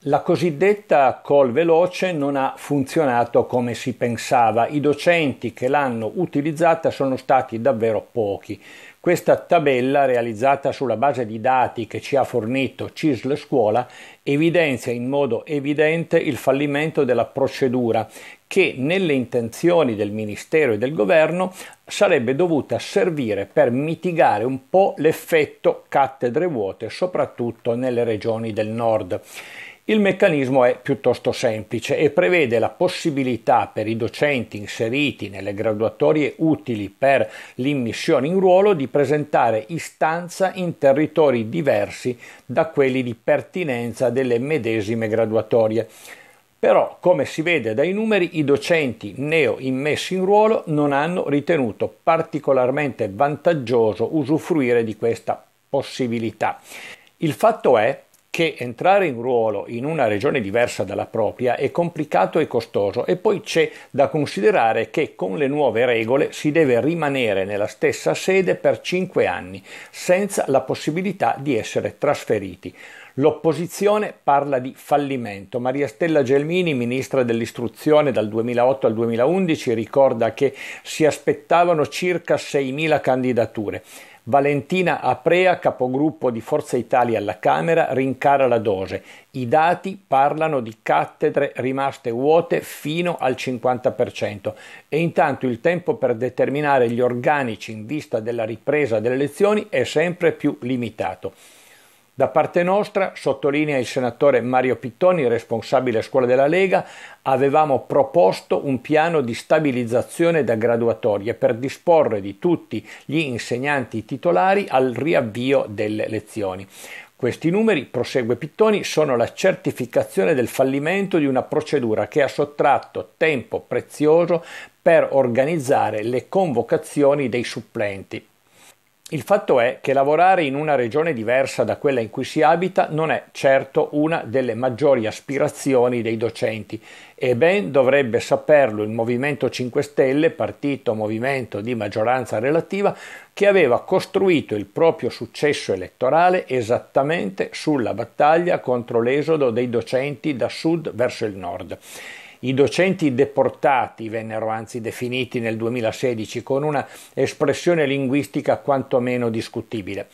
La cosiddetta call veloce non ha funzionato come si pensava, i docenti che l'hanno utilizzata sono stati davvero pochi. Questa tabella, realizzata sulla base di dati che ci ha fornito CISL Scuola, evidenzia in modo evidente il fallimento della procedura che nelle intenzioni del Ministero e del Governo sarebbe dovuta servire per mitigare un po' l'effetto cattedre vuote, soprattutto nelle regioni del nord. Il meccanismo è piuttosto semplice e prevede la possibilità per i docenti inseriti nelle graduatorie utili per l'immissione in ruolo di presentare istanza in territori diversi da quelli di pertinenza delle medesime graduatorie. Però, come si vede dai numeri, i docenti neo immessi in ruolo non hanno ritenuto particolarmente vantaggioso usufruire di questa possibilità. Il fatto è che entrare in ruolo in una regione diversa dalla propria è complicato e costoso e poi c'è da considerare che con le nuove regole si deve rimanere nella stessa sede per 5 anni senza la possibilità di essere trasferiti. L'opposizione parla di fallimento. Maria Stella Gelmini, ministra dell'istruzione dal 2008 al 2011, ricorda che si aspettavano circa 6.000 candidature. Valentina Aprea, capogruppo di Forza Italia alla Camera, rincara la dose. I dati parlano di cattedre rimaste vuote fino al 50% e intanto il tempo per determinare gli organici in vista della ripresa delle lezioni è sempre più limitato. Da parte nostra, sottolinea il senatore Mario Pittoni, responsabile scuola della Lega, avevamo proposto un piano di stabilizzazione da graduatorie per disporre di tutti gli insegnanti titolari al riavvio delle lezioni. Questi numeri, prosegue Pittoni, sono la certificazione del fallimento di una procedura che ha sottratto tempo prezioso per organizzare le convocazioni dei supplenti. Il fatto è che lavorare in una regione diversa da quella in cui si abita non è certo una delle maggiori aspirazioni dei docenti e ben dovrebbe saperlo il Movimento 5 Stelle, partito movimento di maggioranza relativa, che aveva costruito il proprio successo elettorale esattamente sulla battaglia contro l'esodo dei docenti da sud verso il nord. I docenti deportati vennero anzi definiti nel 2016 con una espressione linguistica quantomeno discutibile.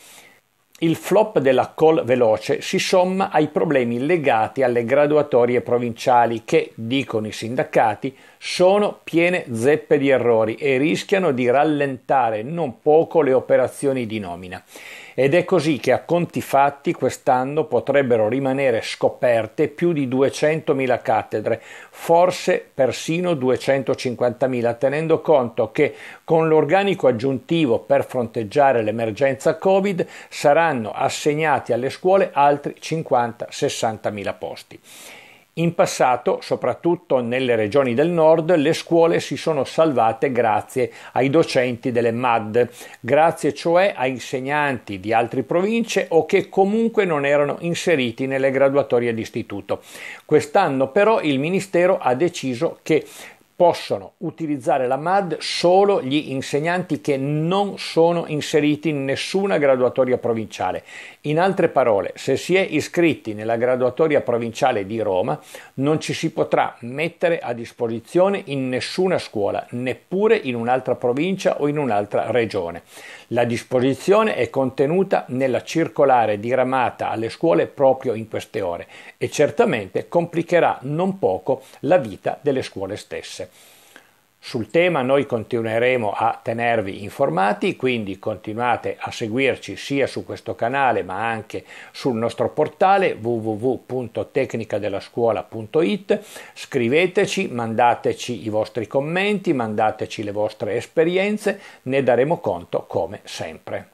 Il flop della call veloce si somma ai problemi legati alle graduatorie provinciali che, dicono i sindacati, sono piene zeppe di errori e rischiano di rallentare non poco le operazioni di nomina. Ed è così che a conti fatti quest'anno potrebbero rimanere scoperte più di 200.000 cattedre, forse persino 250.000, tenendo conto che con l'organico aggiuntivo per fronteggiare l'emergenza Covid sarà verranno assegnati alle scuole altri 50-60 mila posti. In passato, soprattutto nelle regioni del nord, le scuole si sono salvate grazie ai docenti delle MAD, grazie cioè a insegnanti di altre province o che comunque non erano inseriti nelle graduatorie d'istituto. Quest'anno però il Ministero ha deciso che possono utilizzare la MAD solo gli insegnanti che non sono inseriti in nessuna graduatoria provinciale. In altre parole, se si è iscritti nella graduatoria provinciale di Roma, non ci si potrà mettere a disposizione in nessuna scuola, neppure in un'altra provincia o in un'altra regione. La disposizione è contenuta nella circolare diramata alle scuole proprio in queste ore e certamente complicherà non poco la vita delle scuole stesse diverse. Sul tema noi continueremo a tenervi informati, quindi continuate a seguirci sia su questo canale ma anche sul nostro portale www.tecnicadellascuola.it. Scriveteci, mandateci i vostri commenti, mandateci le vostre esperienze, ne daremo conto come sempre.